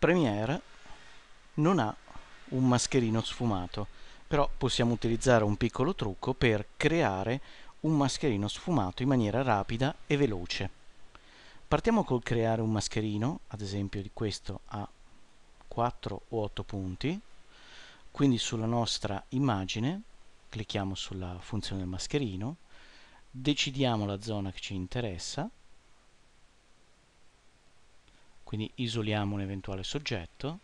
Premiere non ha un mascherino sfumato, però possiamo utilizzare un piccolo trucco per creare un mascherino sfumato in maniera rapida e veloce. Partiamo col creare un mascherino, ad esempio di questo a 4 o 8 punti, quindi sulla nostra immagine clicchiamo sulla funzione del mascherino, decidiamo la zona che ci interessa, quindi isoliamo un eventuale soggetto,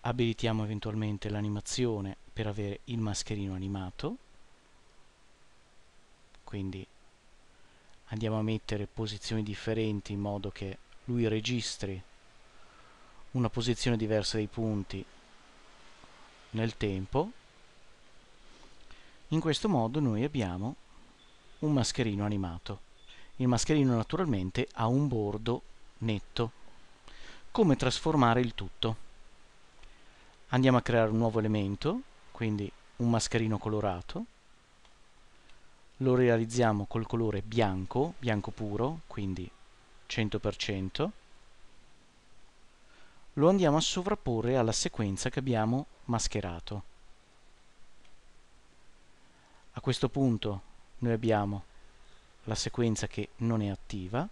abilitiamo eventualmente l'animazione per avere il mascherino animato, quindi andiamo a mettere posizioni differenti in modo che lui registri una posizione diversa dei punti nel tempo. In questo modo noi abbiamo un mascherino animato. Il mascherino naturalmente ha un bordo netto. Come trasformare il tutto? Andiamo a creare un nuovo elemento, quindi un mascherino colorato. Lo realizziamo col colore bianco, bianco puro, quindi 100%. Lo andiamo a sovrapporre alla sequenza che abbiamo mascherato. A questo punto noi abbiamo la sequenza che non è attiva,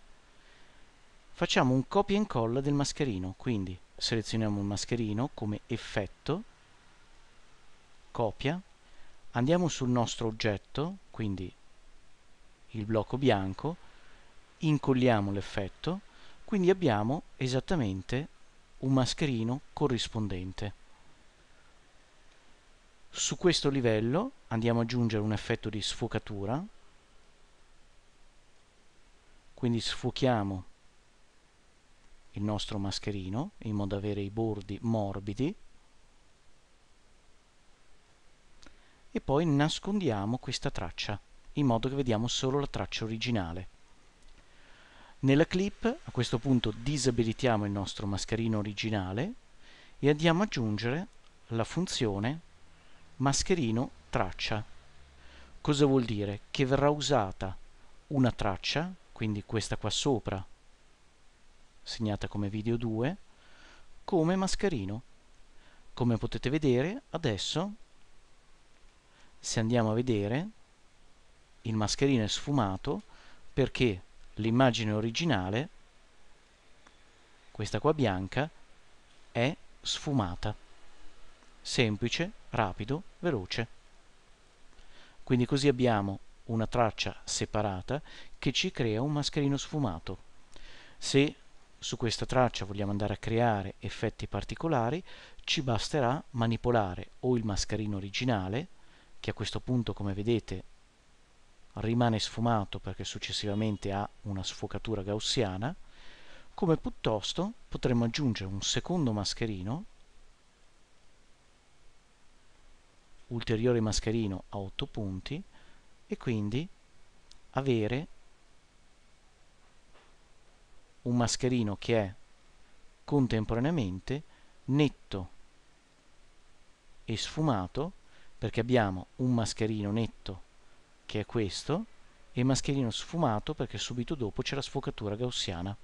facciamo un copia e incolla del mascherino, quindi selezioniamo il mascherino come effetto, copia, andiamo sul nostro oggetto, quindi il blocco bianco, incolliamo l'effetto, quindi abbiamo esattamente un mascherino corrispondente. Su questo livello andiamo ad aggiungere un effetto di sfocatura, quindi sfuochiamo il nostro mascherino in modo da avere i bordi morbidi e poi nascondiamo questa traccia in modo che vediamo solo la traccia originale. Nella clip a questo punto disabilitiamo il nostro mascherino originale e andiamo ad aggiungere la funzione mascherino traccia. Cosa vuol dire? Che verrà usata una traccia quindi questa qua sopra segnata come video 2 come mascherino come potete vedere adesso se andiamo a vedere il mascherino è sfumato perché l'immagine originale questa qua bianca è sfumata semplice, rapido, veloce quindi così abbiamo una traccia separata che ci crea un mascherino sfumato. Se su questa traccia vogliamo andare a creare effetti particolari, ci basterà manipolare o il mascherino originale, che a questo punto come vedete rimane sfumato perché successivamente ha una sfocatura gaussiana, come piuttosto potremmo aggiungere un secondo mascherino, ulteriore mascherino a 8 punti, e quindi avere un mascherino che è contemporaneamente netto e sfumato perché abbiamo un mascherino netto che è questo e mascherino sfumato perché subito dopo c'è la sfocatura gaussiana.